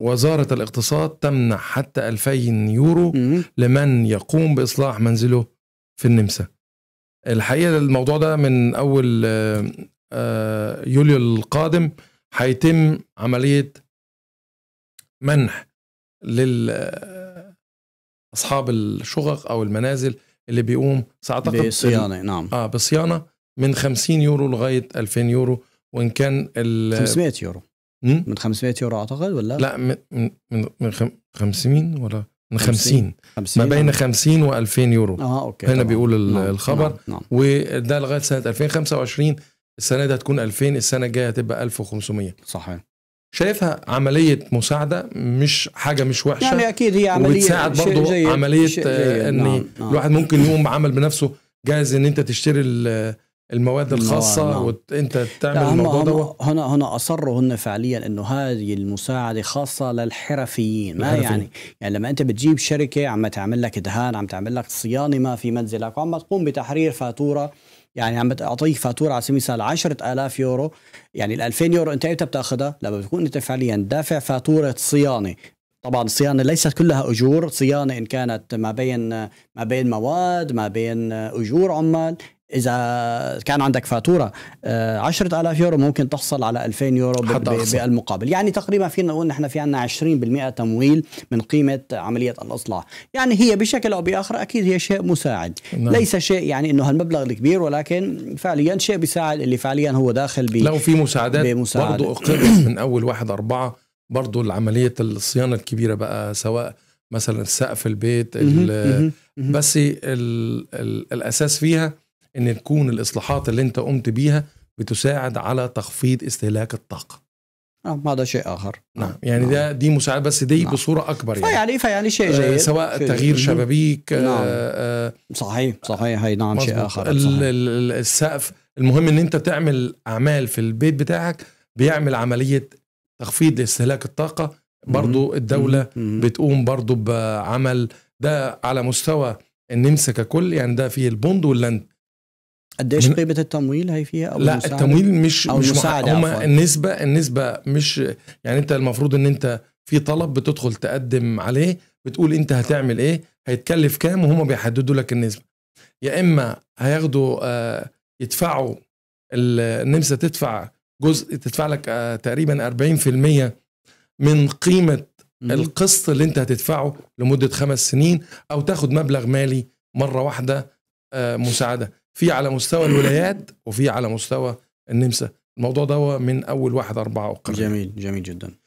وزارة الاقتصاد تمنح حتى 2000 يورو مم. لمن يقوم بإصلاح منزله في النمسا الحقيقة الموضوع ده من أول آه، آه، يوليو القادم هيتم عملية منح لل آه، أصحاب الشقق أو المنازل اللي بيقوم سأعتقد بصيانة نعم آه بصيانة من 50 يورو لغاية 2000 يورو وإن كان 500 يورو من 500 يورو اعتقد ولا لا من من من 500 ولا من 50 ما بين 50 و2000 يورو اه اوكي هنا طبعا. بيقول نعم. الخبر نعم. نعم. وده لغايه سنه 2025 السنه دي هتكون 2000 السنه الجايه هتبقى 1500 صحيح شايفها عمليه مساعده مش حاجه مش وحشه يعني اكيد هي عمليه وبتساعد برضو عمليه آه، ان نعم. نعم. الواحد ممكن يقوم بعمل بنفسه جاهز ان انت تشتري المواد نعم، الخاصة نعم. وانت تعمل الموضوع ده هنا هنا اصروا هن فعليا انه هذه المساعدة خاصة للحرفيين ما يعني يعني لما انت بتجيب شركة عم تعمل لك دهان عم تعمل لك صيانة ما في منزلك وعم تقوم بتحرير فاتورة يعني عم بتعطيك فاتوره على سبيل المثال 10000 يورو يعني ال 2000 يورو انت ايمتى بتاخذها؟ لما بتكون انت فعليا دافع فاتوره صيانه طبعا الصيانه ليست كلها اجور صيانه ان كانت ما بين ما بين مواد ما بين اجور عمال اذا كان عندك فاتوره 10000 آه، يورو ممكن تحصل على 2000 يورو بالمقابل يعني تقريبا فينا نقول نحن في عندنا 20% تمويل من قيمه عمليه الاصلاح يعني هي بشكل او باخر اكيد هي شيء مساعد نعم. ليس شيء يعني انه هالمبلغ الكبير ولكن فعليا شيء بيساعد اللي فعليا هو داخل ب لو في مساعدات برضو برضه من اول واحد أربعة برضه العمليه الصيانه الكبيره بقى سواء مثلا سقف البيت بس الـ الـ الاساس فيها ان تكون الاصلاحات اللي انت قمت بيها بتساعد على تخفيض استهلاك الطاقه ما نعم، هذا شيء اخر نعم يعني نعم. ده دي مساعده بس دي نعم. بصوره اكبر يعني فيعني فيعني شيء جيد آه، سواء تغيير شبابيك آه، نعم. آه، صحيح صحيح هي نعم شيء اخر صحيح. السقف المهم ان انت تعمل اعمال في البيت بتاعك بيعمل عمليه تخفيض لاستهلاك الطاقه برضو الدوله مم. بتقوم برضو بعمل ده على مستوى النمسا ككل يعني ده فيه البوند واللاند قديش قيمه التمويل هي فيها او لا المساعدة؟ التمويل مش أو مش مساعدة هم النسبه النسبه مش يعني انت المفروض ان انت في طلب بتدخل تقدم عليه بتقول انت هتعمل ايه هيتكلف كام وهم بيحددوا لك النسبه يا اما هياخدوا آه يدفعوا النمسا تدفع جزء تدفع لك آه تقريبا 40% من قيمه القسط اللي انت هتدفعه لمده خمس سنين او تاخد مبلغ مالي مره واحده آه مساعده في على مستوى الولايات وفي على مستوى النمسا الموضوع ده من اول واحد أربعة أقرن جميل جميل جدا